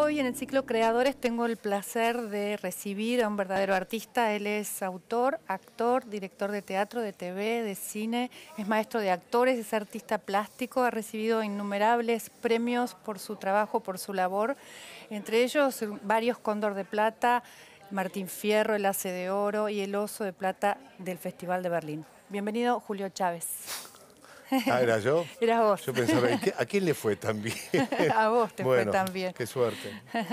Hoy en el ciclo Creadores tengo el placer de recibir a un verdadero artista. Él es autor, actor, director de teatro, de TV, de cine, es maestro de actores, es artista plástico, ha recibido innumerables premios por su trabajo, por su labor, entre ellos varios Cóndor de Plata, Martín Fierro, el Ace de Oro y el Oso de Plata del Festival de Berlín. Bienvenido, Julio Chávez. Ah, ¿era yo? Era vos. Yo pensaba, ¿a quién le fue también? a vos te fue también. Qué suerte.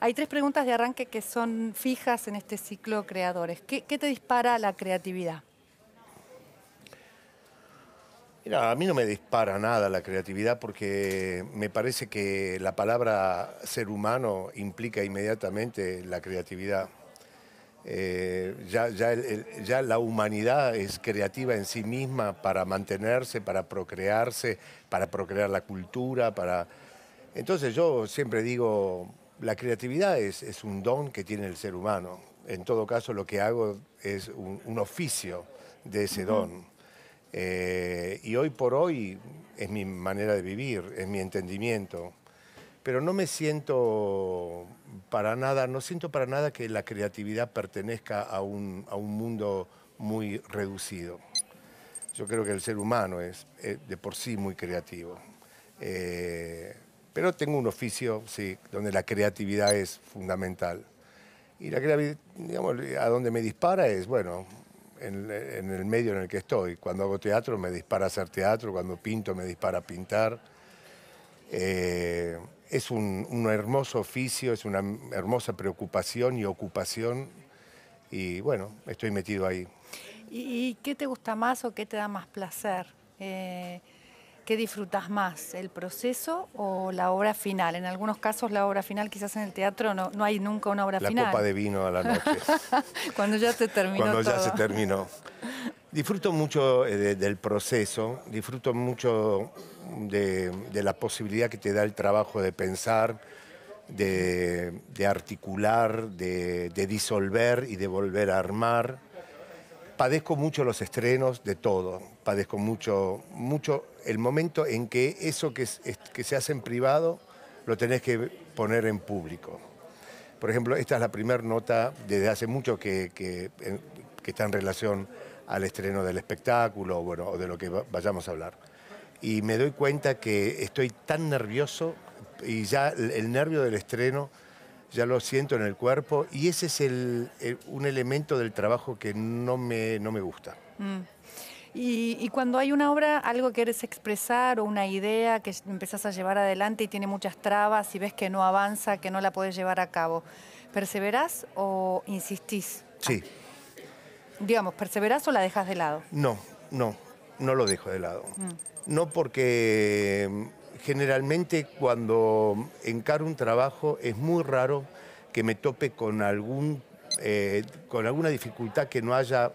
Hay tres preguntas de arranque que son fijas en este ciclo creadores. ¿Qué, qué te dispara la creatividad? Mira, a mí no me dispara nada la creatividad porque me parece que la palabra ser humano implica inmediatamente la creatividad. Eh, ya, ya, la humanidad es creativa en sí misma para mantenerse, para procrearse, para procrear la cultura, para... Entonces yo siempre digo, la creatividad es, un don que tiene el ser humano. En todo caso, lo que hago es un, oficio de ese don. Eh, y hoy por hoy es mi manera de vivir, es mi entendimiento pero no me siento para nada, no siento para nada que la creatividad pertenezca a un, mundo muy reducido. Yo creo que el ser humano es, eh, de por sí muy creativo. Eh, pero tengo un oficio, sí, donde la creatividad es fundamental. Y la creatividad, digamos, a donde me dispara es, bueno, en, el medio en el que estoy. Cuando hago teatro me dispara hacer teatro, cuando pinto me dispara pintar. Eh, es un, hermoso oficio, es una hermosa preocupación y ocupación. Y bueno, estoy metido ahí. ¿Y, qué te gusta más o qué te da más placer? Eh, ¿Qué disfrutas más, el proceso o la obra final? En algunos casos la obra final, quizás en el teatro no, no hay nunca una obra final. La copa de vino a la noche. Cuando ya se terminó Cuando ya se terminó. Disfruto mucho eh, del proceso, disfruto mucho de, la posibilidad que te da el trabajo de pensar, de articular, de disolver y de volver a armar padezco mucho los estrenos de todo, padezco mucho, mucho el momento en que eso que, se hace en privado lo tenés que poner en público. Por ejemplo, esta es la primera nota desde hace mucho eh, que, está en relación al estreno del espectáculo o de lo que vayamos a hablar. Y me doy cuenta que estoy tan nervioso y ya el nervio del estreno ya lo siento en el cuerpo y ese es el, un elemento del trabajo que no me, no me gusta. Mm. Y, cuando hay una obra, algo que quieres expresar o una idea que empezás a llevar adelante y tiene muchas trabas y ves que no avanza, que no la puedes llevar a cabo, ¿perseverás o insistís? Sí. digamos, ¿perseverás o la dejas de lado? No, no, no lo dejo de lado. Mm. No porque generalmente cuando encaro un trabajo es muy raro que me tope con, algún, eh, con alguna dificultad que no haya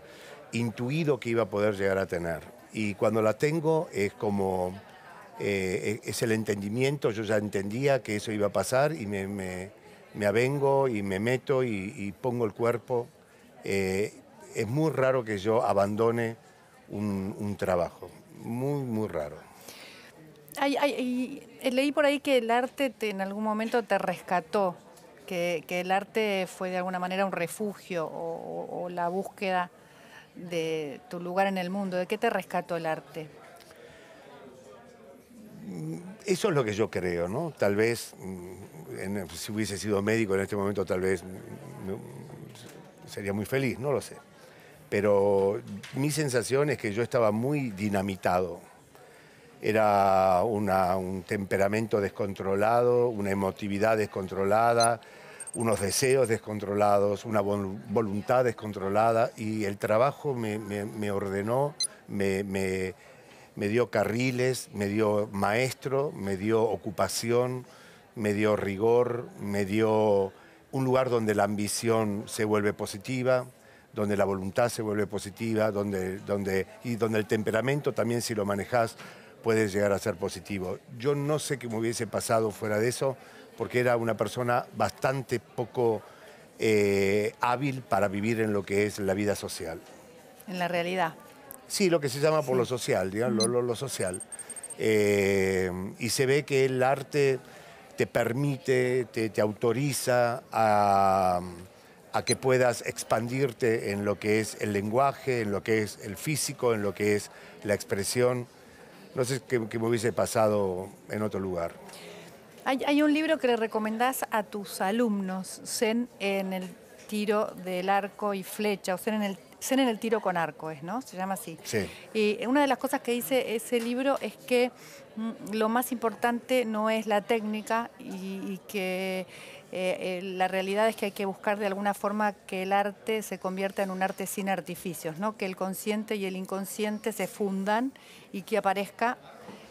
intuido que iba a poder llegar a tener. Y cuando la tengo es como, eh, e-, es el entendimiento, yo ya entendía que eso iba a pasar y me, avengo y me meto y, pongo el cuerpo. Eh, es muy raro que yo abandone un trabajo, muy, muy raro leí por ahí que el arte en algún momento te rescató, que, el arte fue de alguna manera un refugio o, la búsqueda de tu lugar en el mundo. ¿De qué te rescató el arte? Mm, eso es lo que yo creo, ¿no? Tal vez, mm, eh, si hubiese sido médico en este momento, tal vez mm, sería muy feliz, no lo sé. Pero mi sensación es que yo estaba muy dinamitado era un temperamento descontrolado, una emotividad descontrolada, unos deseos descontrolados, una voluntad descontrolada y el trabajo me, ordenó, me, dio carriles, me dio maestro, me dio ocupación, me dio rigor, me dio un lugar donde la ambición se vuelve positiva, donde la voluntad se vuelve positiva, donde, donde, y donde el temperamento también si lo manejas puede llegar a ser positivo. Yo no sé qué me hubiese pasado fuera de eso, porque era una persona bastante poco eh, hábil para vivir en lo que es la vida social. En la realidad. Sí, lo que se llama por lo social, digamos, lo, social. Eh, y se ve que el arte te permite, te, autoriza a, que puedas expandirte en lo que es el lenguaje, en lo que es el físico, en lo que es la expresión no sé qué, me hubiese pasado en otro lugar. Hay, un libro que le recomendás a tus alumnos, Zen en el tiro del arco y flecha, o Zen en el Zen en el tiro con arco, es, ¿no? Se llama así. Sí. Y una de las cosas que dice ese libro es que mm, lo más importante no es la técnica y, que eh, eh, la realidad es que hay que buscar de alguna forma que el arte se convierta en un arte sin artificios, ¿no? que el consciente y el inconsciente se fundan y que aparezca,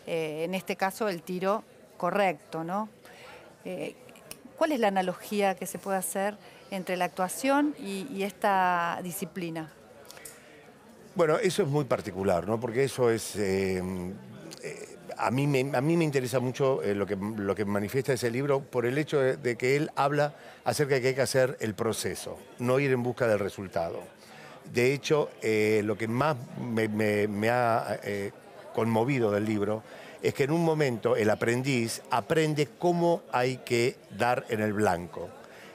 eh, en este caso, el tiro correcto. ¿no? ¿Cuál es la analogía que se puede hacer? entre la actuación y, esta disciplina? Bueno, eso es muy particular, ¿no? Porque eso es... Eh, eh, a, mí me, a mí me interesa mucho eh, lo, que, manifiesta ese libro por el hecho de, que él habla acerca de que hay que hacer el proceso, no ir en busca del resultado. De hecho, lo que más me ha conmovido del libro es que en un momento el aprendiz aprende cómo hay que dar en el blanco.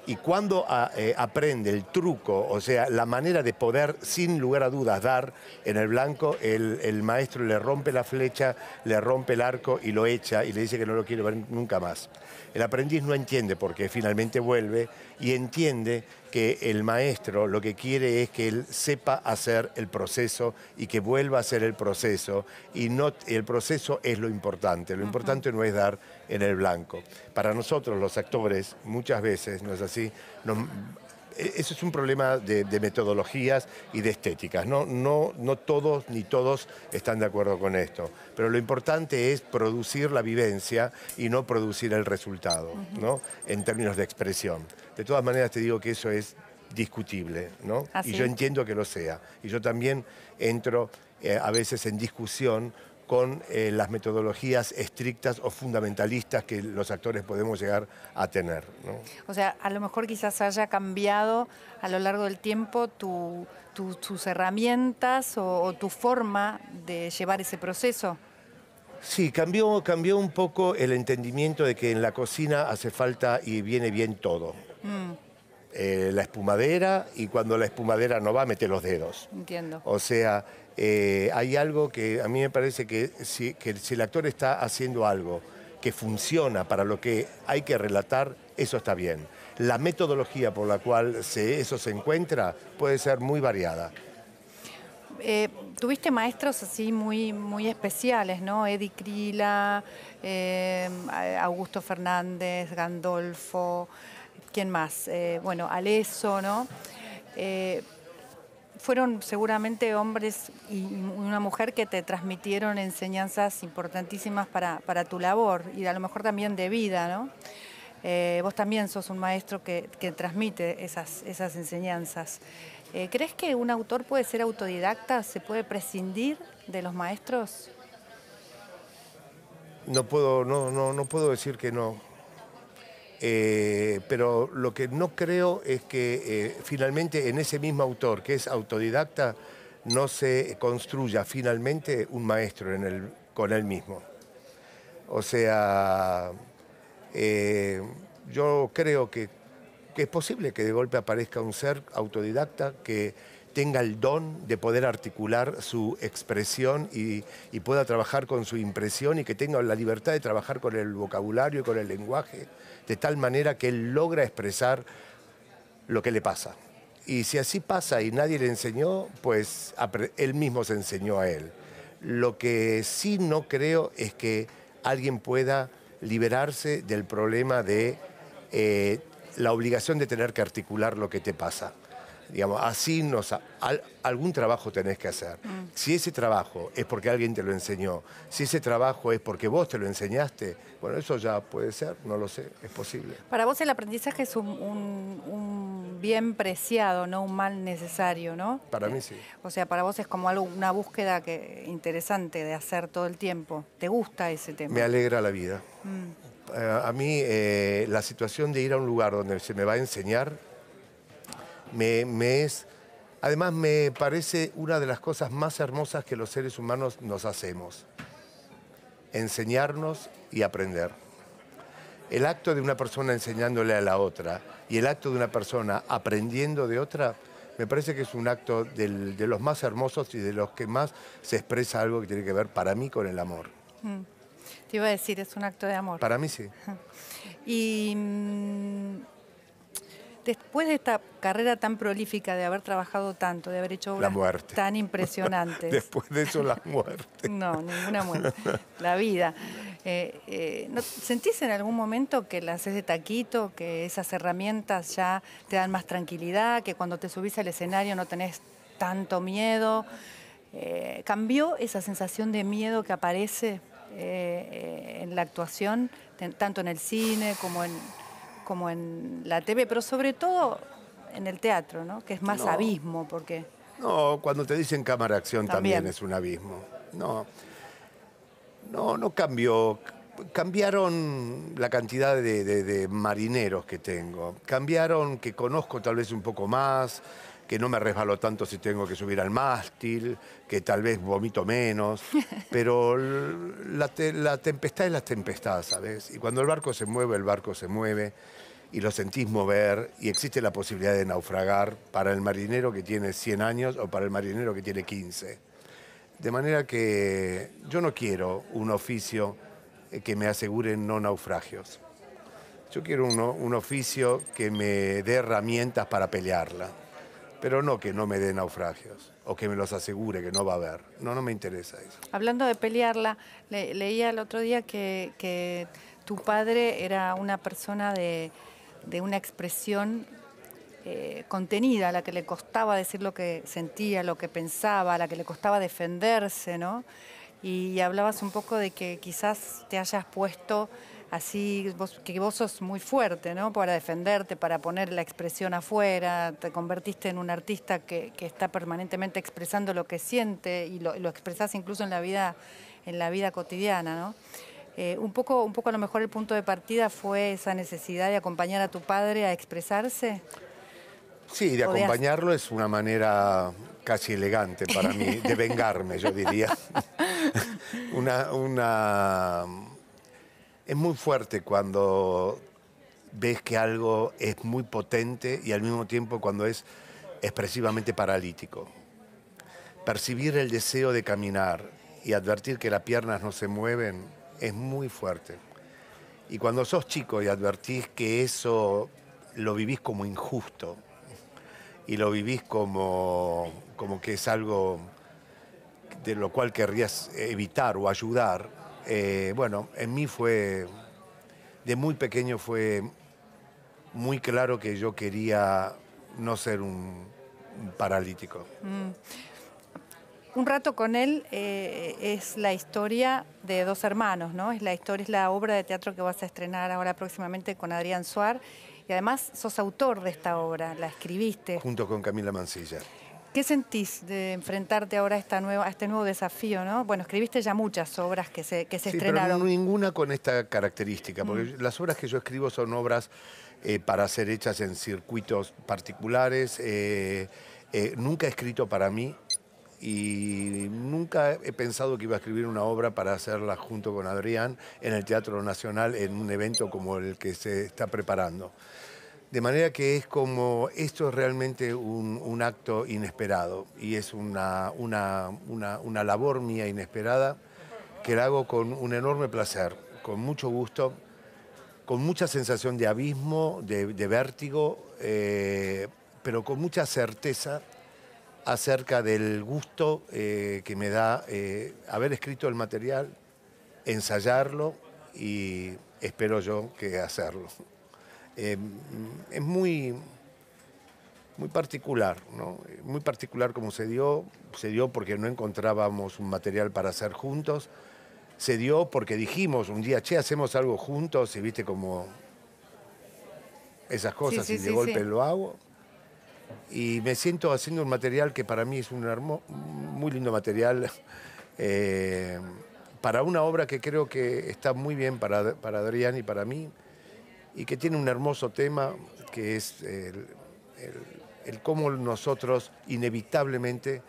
Y cuando ah, eh, aprende el truco, o sea, la manera de poder, sin lugar a dudas, dar en el blanco, el, maestro le rompe la flecha, le rompe el arco y lo echa y le dice que no lo quiere ver nunca más. El aprendiz no entiende porque finalmente vuelve y entiende que el maestro lo que quiere es que él sepa hacer el proceso y que vuelva a hacer el proceso y no el proceso es lo importante, lo importante no es dar en el blanco. Para nosotros los actores, muchas veces, no es así, e, eso es un problema de, metodologías y de estéticas. No, no, no todos ni todos están de acuerdo con esto. Pero lo importante es producir la vivencia y no producir el resultado, ¿no? En términos de expresión. De todas maneras te digo que eso es discutible, ¿no? Y yo entiendo que lo sea. Y yo también entro eh, a veces en discusión con eh, las metodologías estrictas o fundamentalistas que los actores podemos llegar a tener. O sea, a lo mejor quizás haya cambiado a lo largo del tiempo tus herramientas o, tu forma de llevar ese proceso. Sí, cambió, cambió un poco el entendimiento de que en la cocina hace falta y viene bien todo. Mm. Eh, la espumadera y cuando la espumadera no va, mete los dedos. Entiendo. O sea, eh, hay algo que a mí me parece que si, el actor está haciendo algo que funciona para lo que hay que relatar, eso está bien. La metodología por la cual se, eso se encuentra puede ser muy variada. Eh, tuviste maestros así muy, muy especiales, ¿no? Eddie Krila, eh, Augusto Fernández, Gandolfo, ¿quién más? bueno, Aleso, ¿no? fueron seguramente hombres y una mujer que te transmitieron enseñanzas importantísimas para, para tu labor y a lo mejor también de vida, ¿no? Eh, vos también sos un maestro que, transmite esas, esas enseñanzas. Eh, ¿Crees que un autor puede ser autodidacta? ¿Se puede prescindir de los maestros? No puedo, no, no, no puedo decir que no. Eh, pero lo que no creo es que eh, finalmente en ese mismo autor, que es autodidacta, no se construya finalmente un maestro con él mismo. O sea, eh, yo creo que es posible que de golpe aparezca un ser autodidacta que tenga el don de poder articular su expresión y, pueda trabajar con su impresión y que tenga la libertad de trabajar con el vocabulario y con el lenguaje, de tal manera que él logra expresar lo que le pasa. Y si así pasa y nadie le enseñó, pues él mismo se enseñó a él. Lo que sí no creo es que alguien pueda liberarse del problema de eh, la obligación de tener que articular lo que te pasa. Digamos, así nos... algún trabajo tenés que hacer. Mm. Si ese trabajo es porque alguien te lo enseñó, si ese trabajo es porque vos te lo enseñaste, bueno, eso ya puede ser, no lo sé, es posible. Para vos el aprendizaje es un, bien preciado, no un mal necesario, ¿no? Para mí eh, sí. O sea, para vos es como una búsqueda que, interesante de hacer todo el tiempo. ¿Te gusta ese tema? Me alegra la vida. Mm. Eh, a, mí eh, la situación de ir a un lugar donde se me va a enseñar me, es, además me parece una de las cosas más hermosas que los seres humanos nos hacemos, enseñarnos y aprender. El acto de una persona enseñándole a la otra y el acto de una persona aprendiendo de otra, me parece que es un acto de los más hermosos y de los que más se expresa algo que tiene que ver para mí con el amor. Mm. Te iba a decir, es un acto de amor. Para mí sí. y mm, después de esta carrera tan prolífica, de haber trabajado tanto, de haber hecho obras tan impresionantes. después de eso, la muerte. no, ninguna muerte. La vida. Eh, eh, ¿Sentís en algún momento que la haces de taquito, que esas herramientas ya te dan más tranquilidad, que cuando te subís al escenario no tenés tanto miedo? Eh, ¿Cambió esa sensación de miedo que aparece en la actuación, tanto en el cine como en, como en la TV, pero sobre todo en el teatro, ¿no? Que es más abismo, porque... No, cuando te dicen cámara acción también. es un abismo. No, no, no cambió cambiaron la cantidad de, marineros que tengo, cambiaron que conozco tal vez un poco más, que no me resbalo tanto si tengo que subir al mástil, que tal vez vomito menos, pero la, tempestad es la tempestad, ¿sabes? Y cuando el barco se mueve, el barco se mueve y lo sentís mover y existe la posibilidad de naufragar para el marinero que tiene 100 años o para el marinero que tiene 15. De manera que yo no quiero un oficio eh, que me asegure no naufragios. Yo quiero un oficio que me dé herramientas para pelearla pero no que no me dé naufragios o que me los asegure que no va a haber. No, no me interesa eso. Hablando de pelearla, leía el otro día que, tu padre era una persona de, una expresión eh, contenida, a la que le costaba decir lo que sentía, lo que pensaba, a la que le costaba defenderse, ¿no? Y hablabas un poco de que quizás te hayas puesto así vos, que vos sos muy fuerte, ¿no? Para defenderte, para poner la expresión afuera, te convertiste en un artista que, está permanentemente expresando lo que siente y lo, lo, expresás incluso en la vida, en la vida cotidiana, ¿no? Eh, un, poco, un poco a lo mejor el punto de partida fue esa necesidad de acompañar a tu padre a expresarse. Sí, de acompañarlo es una manera casi elegante para mí, de vengarme, yo diría. una, una es muy fuerte cuando ves que algo es muy potente y al mismo tiempo cuando es expresivamente paralítico. Percibir el deseo de caminar y advertir que las piernas no se mueven es muy fuerte. Y cuando sos chico y advertís que eso lo vivís como injusto y lo vivís como, como que es algo de lo cual querrías evitar o ayudar, eh, bueno, en mí fue, de muy pequeño fue muy claro que yo quería no ser un, paralítico. Mm. Un rato con él eh, es la historia de dos hermanos, ¿no? Es la historia, es la obra de teatro que vas a estrenar ahora próximamente con Adrián Suar. Y además sos autor de esta obra, la escribiste. Junto con Camila Mancilla. ¿Qué sentís de enfrentarte ahora a, este nuevo desafío? ¿no? Bueno, escribiste ya muchas obras que se, que se sí, estrenaron. Pero ninguna con esta característica, porque mm. las obras que yo escribo son obras eh, para ser hechas en circuitos particulares. Eh, eh, nunca he escrito para mí y nunca he pensado que iba a escribir una obra para hacerla junto con Adrián en el Teatro Nacional en un evento como el que se está preparando. De manera que es como, esto es realmente un, acto inesperado y es una, labor mía inesperada que la hago con un enorme placer, con mucho gusto, con mucha sensación de abismo, de, vértigo, eh, pero con mucha certeza acerca del gusto eh, que me da eh, haber escrito el material, ensayarlo y espero yo que hacerlo. Eh, es muy, muy particular, ¿no? Muy particular como se dio, se dio porque no encontrábamos un material para hacer juntos, se dio porque dijimos un día, che, hacemos algo juntos y viste como esas cosas y de golpe lo hago. Y me siento haciendo un material que para mí es un muy lindo material eh, para una obra que creo que está muy bien para, para Adrián y para mí y que tiene un hermoso tema que es el, cómo nosotros inevitablemente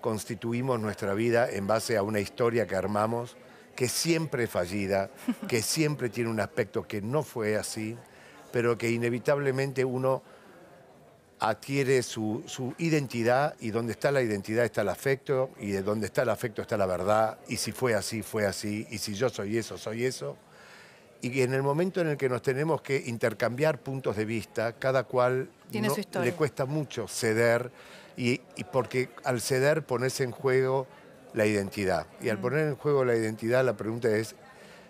constituimos nuestra vida en base a una historia que armamos, que siempre es fallida, que siempre tiene un aspecto que no fue así, pero que inevitablemente uno adquiere su, su, identidad y donde está la identidad está el afecto y de donde está el afecto está la verdad y si fue así, fue así y si yo soy eso, soy eso y en el momento en el que nos tenemos que intercambiar puntos de vista, cada cual le cuesta mucho ceder, y, porque al ceder pones en juego la identidad. Y al mm. poner en juego la identidad, la pregunta es,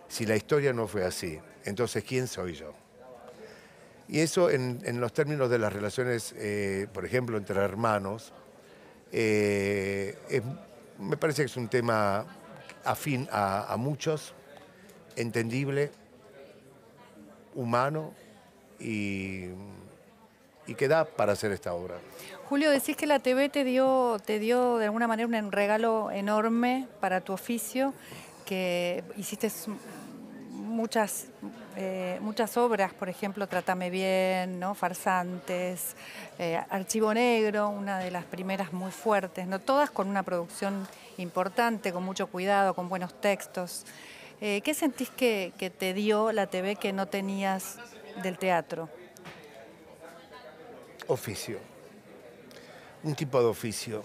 si la historia no fue así, entonces ¿quién soy yo? Y eso en, los términos de las relaciones, eh, por ejemplo, entre hermanos, eh, me parece que es un tema afín a muchos, entendible, humano y, que da para hacer esta obra. Julio, decís que la TV te dio, te dio de alguna manera un regalo enorme para tu oficio, que hiciste muchas, eh, muchas obras, por ejemplo, Trátame Bien, ¿no? Farsantes, eh, Archivo Negro, una de las primeras muy fuertes, ¿no? Todas con una producción importante, con mucho cuidado, con buenos textos. Eh, ¿Qué sentís que, te dio la TV que no tenías del teatro? Oficio. Un tipo de oficio.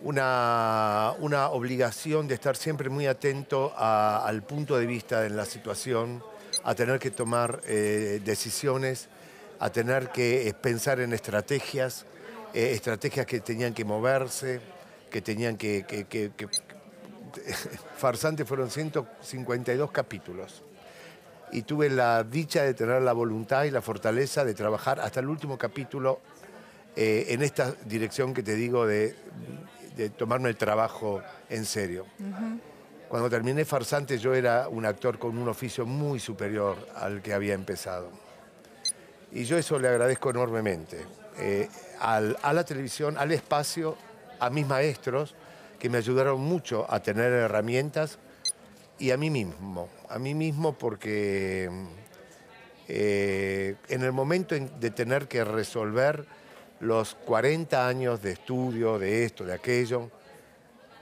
Una, una obligación de estar siempre muy atento al punto de vista en la situación, a tener que tomar eh, decisiones, a tener que eh, pensar en estrategias, estrategias que tenían que moverse, que tenían que Farsante fueron 152 capítulos. Y tuve la dicha de tener la voluntad y la fortaleza de trabajar hasta el último capítulo eh, en esta dirección que te digo de, tomarme el trabajo en serio. Cuando terminé Farsante yo era un actor con un oficio muy superior al que había empezado. Y yo eso le agradezco enormemente. Eh, a la televisión, al espacio, a mis maestros, que me ayudaron mucho a tener herramientas y a mí mismo, a mí mismo porque eh, en el momento de tener que resolver los 40 años de estudio, de esto, de aquello,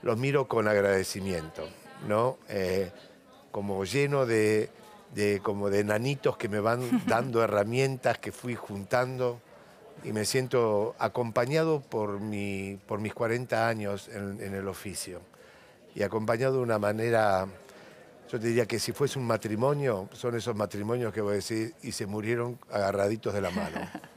los miro con agradecimiento, ¿no? Eh, como lleno de, de, como de nanitos que me van dando herramientas que fui juntando y me siento acompañado por, mi, por mis 40 años en, el oficio y acompañado de una manera, yo te diría que si fuese un matrimonio, son esos matrimonios que voy a decir y se murieron agarraditos de la mano.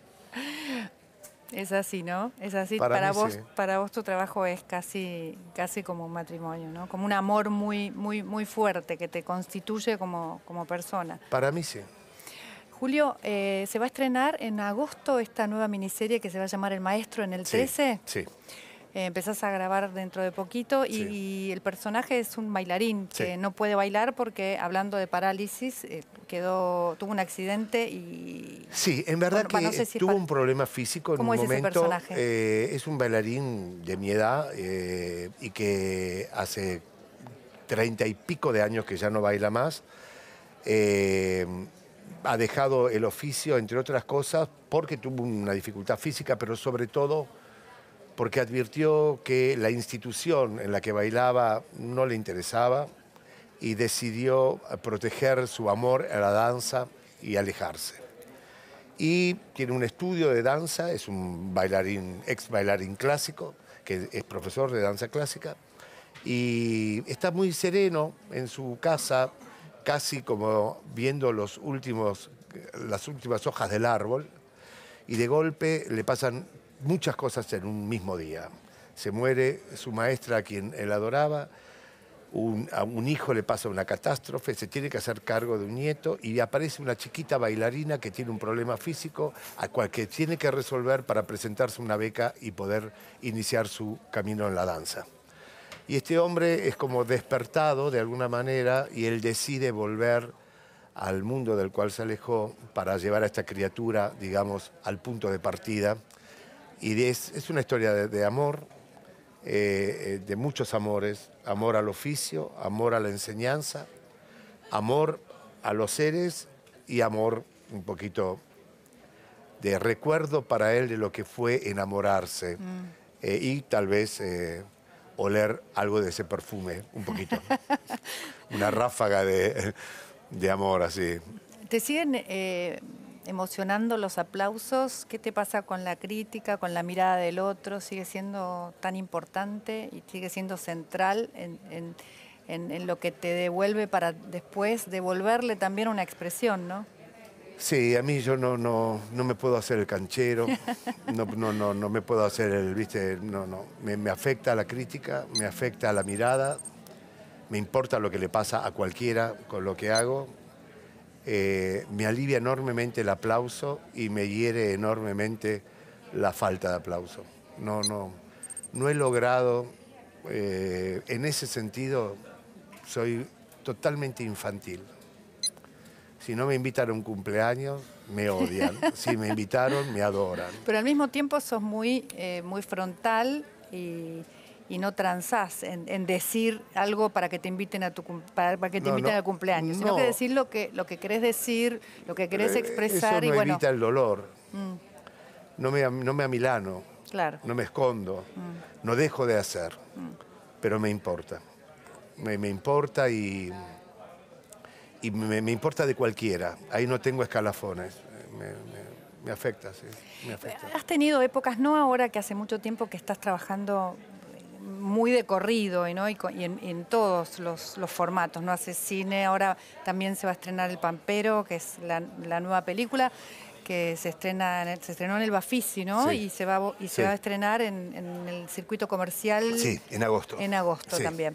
Es así, ¿no? Es así. Para, vos, para vos tu trabajo es casi, casi como un matrimonio, ¿no? Como un amor muy, muy, muy fuerte que te constituye como, como persona. Para mí sí. Julio, eh, se va a estrenar en agosto esta nueva miniserie que se va a llamar El Maestro en el 13. Sí. sí. Eh, empezás a grabar dentro de poquito y, el personaje es un bailarín que no puede bailar porque, hablando de parálisis, eh, quedó, tuvo un accidente y... Sí, en verdad que tuvo un problema físico en ¿Cómo es momento. Ese personaje? es un bailarín de mi edad y que hace treinta y pico de años que ya no baila más. Eh, ha dejado el oficio, entre otras cosas, porque tuvo una dificultad física, pero sobre todo porque advirtió que la institución en la que bailaba no le interesaba y decidió proteger su amor a la danza y alejarse. Y tiene un estudio de danza, es un bailarín, ex bailarín clásico, que es profesor de danza clásica, y está muy sereno en su casa, casi como viendo los últimos, las últimas hojas del árbol, y de golpe le pasan muchas cosas en un mismo día. Se muere su maestra a quien él adoraba, a un hijo le pasa una catástrofe, se tiene que hacer cargo de un nieto y aparece una chiquita bailarina que tiene un problema físico a cual que tiene que resolver para presentarse una beca y poder iniciar su camino en la danza. Y este hombre es como despertado de alguna manera y él decide volver al mundo del cual se alejó para llevar a esta criatura, digamos, al punto de partida. Y es, una historia de, amor, eh, eh, de muchos amores, amor al oficio, amor a la enseñanza, amor a los seres y amor un poquito de recuerdo para él de lo que fue enamorarse mm. eh, y tal vez oler algo de ese perfume, un poquito. Una ráfaga de, amor así. ¿Te siguen eh, emocionando los aplausos? ¿Qué te pasa con la crítica, con la mirada del otro? ¿Sigue siendo tan importante y sigue siendo central en, en, en, en lo que te devuelve para después devolverle también una expresión, no? Sí, a mí yo no, me puedo hacer el canchero, no, no, no, no me puedo hacer el, viste, no, no. Me, afecta la crítica, me afecta la mirada, me importa lo que le pasa a cualquiera con lo que hago. Eh, me alivia enormemente el aplauso y me hiere enormemente la falta de aplauso. No, no, no he logrado, eh, en ese sentido, soy totalmente infantil. Si no me invitan a un cumpleaños, me odian. si me invitaron, me adoran. Pero al mismo tiempo sos muy, eh, muy frontal y, no transás en, decir algo para que te inviten a tu para, que te inviten al cumpleaños, sino que decir lo que lo que querés decir, lo que querés eh, expresar eso no y evita el dolor. Mm. No me no me amilano. Claro. No me escondo. Mm. No dejo de hacer. Mm. Pero me importa. me importa y y me, importa de cualquiera. Ahí no tengo escalafones. Me, afecta, sí. Afecta. Has tenido épocas, no ahora que hace mucho tiempo que estás trabajando muy de corrido y, en, todos los, formatos, ¿no? Hace cine, ahora también se va a estrenar El Pampero, que es la, nueva película que se estrena se estrenó en el Bafisi, ¿no? Y se va y se va a estrenar en, el circuito comercial. Sí, en agosto. En agosto también.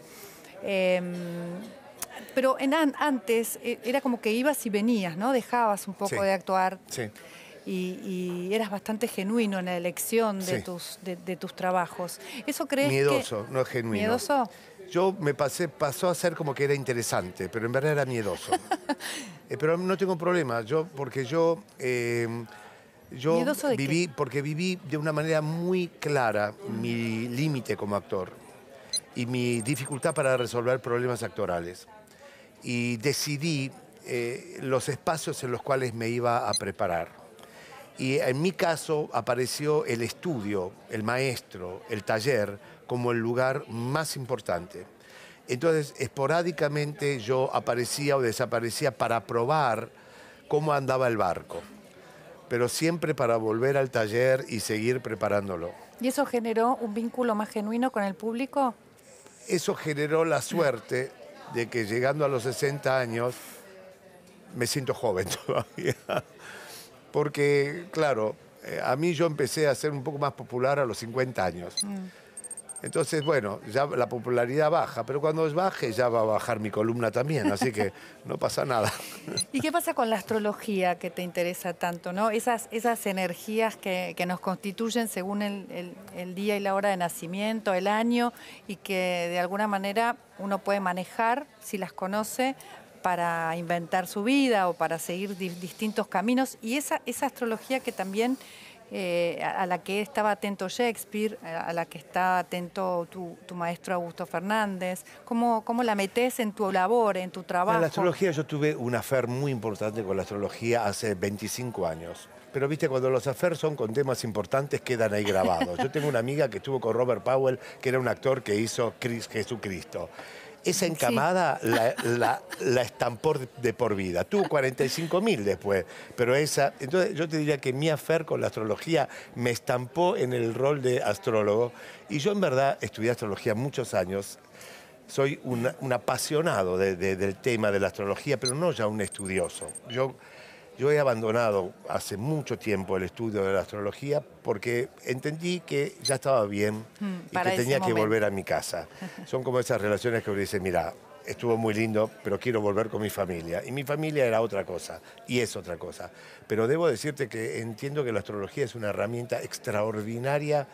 Em, pero antes eh, era como que ibas y venías, ¿no? Dejabas un poco de actuar. Y, eras bastante genuino en la elección de, tus, trabajos. ¿Eso crees que Miedoso, no es genuino. ¿Miedoso? Yo me pasé, pasó a ser como que era interesante, pero en verdad era miedoso. Eh, pero no tengo problema, yo, porque yo, eh, yo viví, porque viví de una manera muy clara mi límite como actor y mi dificultad para resolver problemas actorales y decidí eh, los espacios en los cuales me iba a preparar. Y en mi caso apareció el estudio, el maestro, el taller como el lugar más importante. Entonces, esporádicamente yo aparecía o desaparecía para probar cómo andaba el barco, pero siempre para volver al taller y seguir preparándolo. ¿Y eso generó un vínculo más genuino con el público? Eso generó la suerte de que llegando a los 60 años me siento joven todavía. Porque, claro, eh, a mí yo empecé a ser un poco más popular a los 50 años. Mm. Entonces, bueno, ya la popularidad baja, pero cuando baje ya va a bajar mi columna también, así que no pasa nada. ¿Y qué pasa con la astrología que te interesa tanto? ¿no? Esas, esas energías que, nos constituyen según el, el, día y la hora de nacimiento, el año, y que de alguna manera uno puede manejar, si las conoce, para inventar su vida o para seguir distintos caminos. Y esa, esa astrología que también eh, a la que estaba atento Shakespeare, eh, a la que está atento tu, maestro Augusto Fernández? ¿Cómo, ¿Cómo, la metes en tu labor, en tu trabajo? En la astrología yo tuve un afer muy importante con la astrología hace 25 años. Pero viste, cuando los afer son con temas importantes, quedan ahí grabados. Yo tengo una amiga que estuvo con Robert Powell, que era un actor que hizo Chris, Jesucristo esa encamada la, la, estampó de por vida. Tuvo 45 mil después, pero esa... Entonces yo te diría que mi afer con la astrología me estampó en el rol de astrólogo y yo en verdad estudié astrología muchos años. Soy un apasionado del tema de la astrología, pero no ya un estudioso. Yo yo he abandonado hace mucho tiempo el estudio de la astrología porque entendí que ya estaba bien mm, y que tenía que volver a mi casa. Son como esas relaciones que uno dice, mira, estuvo muy lindo, pero quiero volver con mi familia. Y mi familia era otra cosa, y es otra cosa. Pero debo decirte que entiendo que la astrología es una herramienta extraordinaria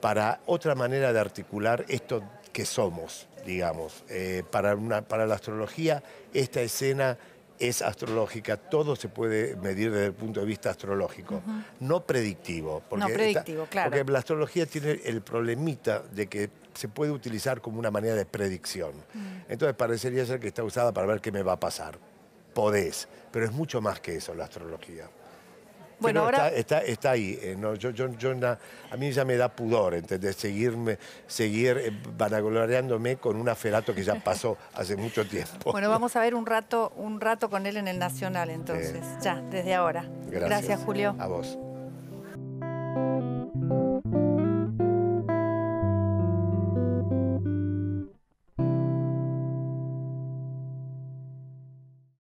para otra manera de articular esto que somos, digamos. Eh, para, una, para la astrología, esta escena es astrológica, todo se puede medir desde el punto de vista astrológico, no predictivo. Porque no predictivo, claro. Porque la astrología tiene el problemita de que se puede utilizar como una manera de predicción. Mm. Entonces parecería ser que está usada para ver qué me va a pasar. Podés, pero es mucho más que eso la astrología. Está, está, ahí. Eh, a mí ya me da pudor, Seguirme, seguir eh, vanagloriándome con un aferato que ya pasó hace mucho tiempo. Bueno, vamos a ver un rato, un rato con él en el Nacional, entonces, ya, desde ahora. Gracias Julio. A vos.